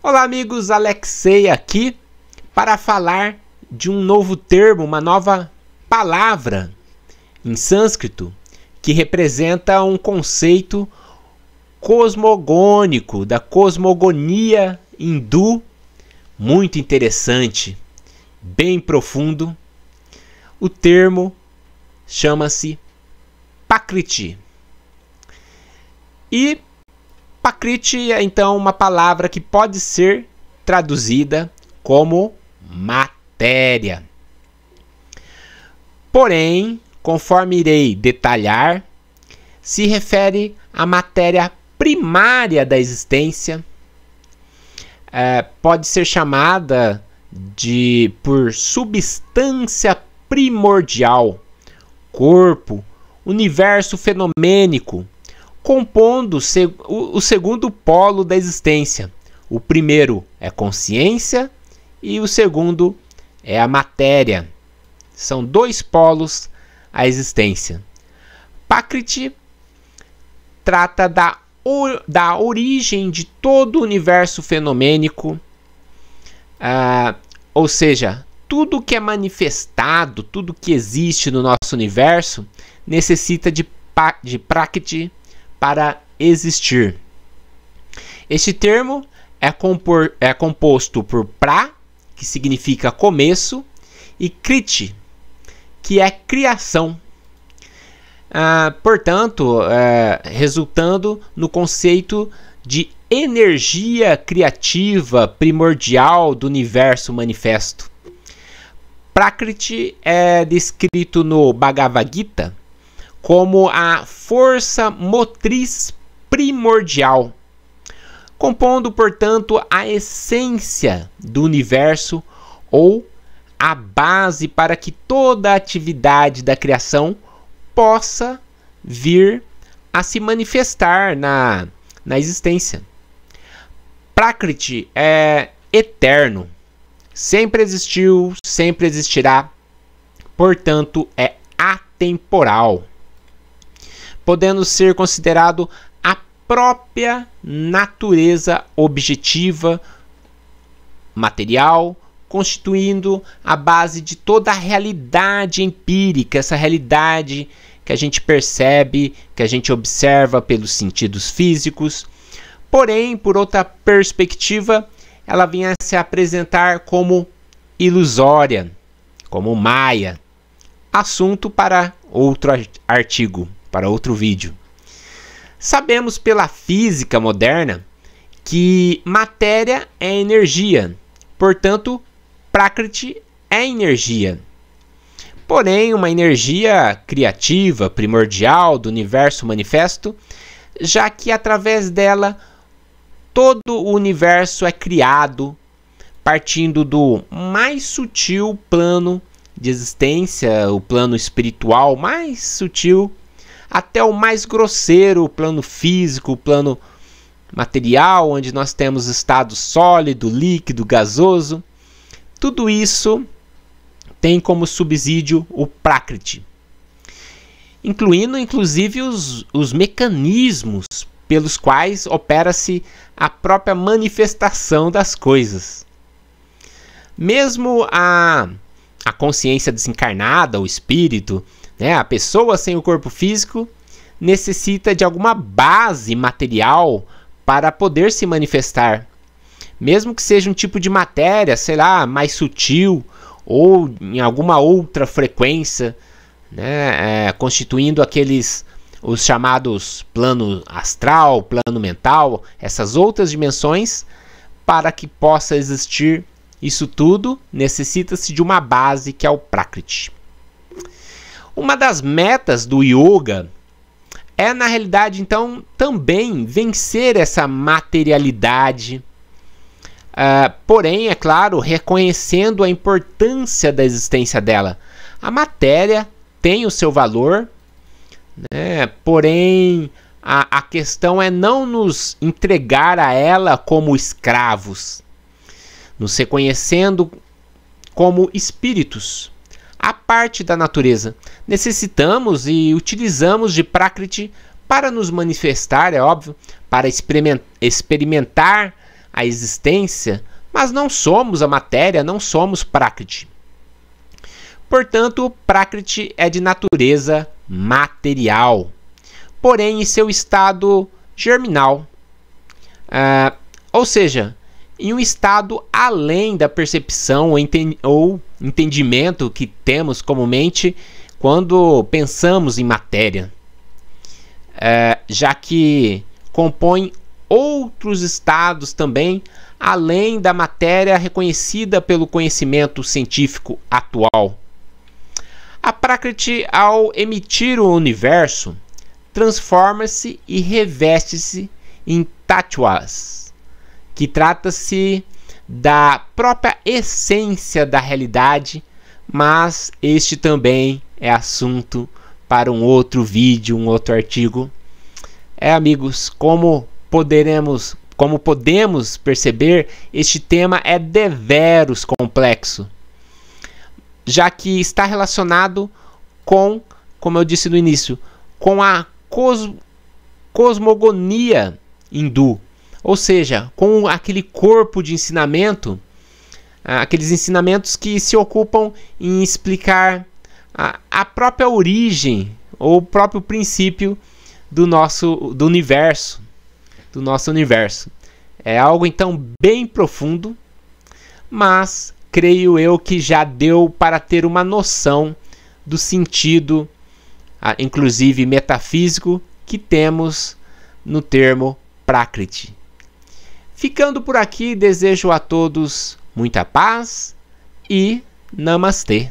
Olá, amigos, Alexei aqui para falar de um novo termo, uma nova palavra em sânscrito que representa um conceito cosmogônico da cosmogonia hindu, muito interessante, bem profundo. O termo chama-se Pakriti. E Apacrite é então uma palavra que pode ser traduzida como matéria. Porém, conforme irei detalhar, se refere à matéria primária da existência. É, pode ser chamada de por substância primordial, corpo, universo fenomênico, compondo o segundo polo da existência. O primeiro é consciência e o segundo é a matéria. São dois polos à existência. Pakriti trata da, or, da origem de todo o universo fenomênico, ah, ou seja, tudo que é manifestado, tudo que existe no nosso universo, necessita de, de Prakriti para existir. Este termo é, compor, é composto por pra, que significa começo, e kriti que é criação. Ah, portanto, é, resultando no conceito de energia criativa primordial do universo manifesto. Prakriti é descrito no Bhagavad Gita como a força motriz primordial, compondo, portanto, a essência do universo ou a base para que toda a atividade da criação possa vir a se manifestar na, na existência. Prakriti é eterno, sempre existiu, sempre existirá, portanto, é atemporal podendo ser considerado a própria natureza objetiva material, constituindo a base de toda a realidade empírica, essa realidade que a gente percebe, que a gente observa pelos sentidos físicos. Porém, por outra perspectiva, ela vinha a se apresentar como ilusória, como maia, assunto para outro artigo para outro vídeo. Sabemos pela física moderna que matéria é energia, portanto, Prakriti é energia. Porém, uma energia criativa, primordial do universo manifesto, já que através dela todo o universo é criado, partindo do mais sutil plano de existência, o plano espiritual mais sutil até o mais grosseiro, plano físico, o plano material, onde nós temos estado sólido, líquido, gasoso. Tudo isso tem como subsídio o Prakriti, incluindo inclusive os, os mecanismos pelos quais opera-se a própria manifestação das coisas. Mesmo a, a consciência desencarnada, o espírito, né? A pessoa sem o corpo físico necessita de alguma base material para poder se manifestar. Mesmo que seja um tipo de matéria, sei lá, mais sutil ou em alguma outra frequência, né? É, constituindo aqueles os chamados plano astral, plano mental, essas outras dimensões, para que possa existir isso tudo, necessita-se de uma base que é o Prakrit. Uma das metas do yoga é, na realidade, então, também vencer essa materialidade. Uh, porém, é claro, reconhecendo a importância da existência dela. A matéria tem o seu valor, né? porém, a, a questão é não nos entregar a ela como escravos, nos reconhecendo como espíritos a parte da natureza. Necessitamos e utilizamos de Prakriti para nos manifestar, é óbvio, para experimentar a existência, mas não somos a matéria, não somos Prakriti. Portanto, Prakriti é de natureza material, porém em seu estado germinal. Ah, ou seja, em um estado além da percepção ou entendimento que temos comumente quando pensamos em matéria, é, já que compõe outros estados também além da matéria reconhecida pelo conhecimento científico atual. A Prakriti, ao emitir o universo, transforma-se e reveste-se em tattvas, que trata-se da própria essência da realidade, mas este também é assunto para um outro vídeo, um outro artigo. É, amigos, como poderemos, como podemos perceber, este tema é deveros complexo, já que está relacionado com, como eu disse no início, com a cos cosmogonia hindu ou seja, com aquele corpo de ensinamento, aqueles ensinamentos que se ocupam em explicar a, própria origem ou o próprio princípio do nosso do universo, do nosso universo. É algo então bem profundo, mas creio eu que já deu para ter uma noção do sentido, inclusive metafísico, que temos no termo Prakriti. Ficando por aqui, desejo a todos muita paz e namastê.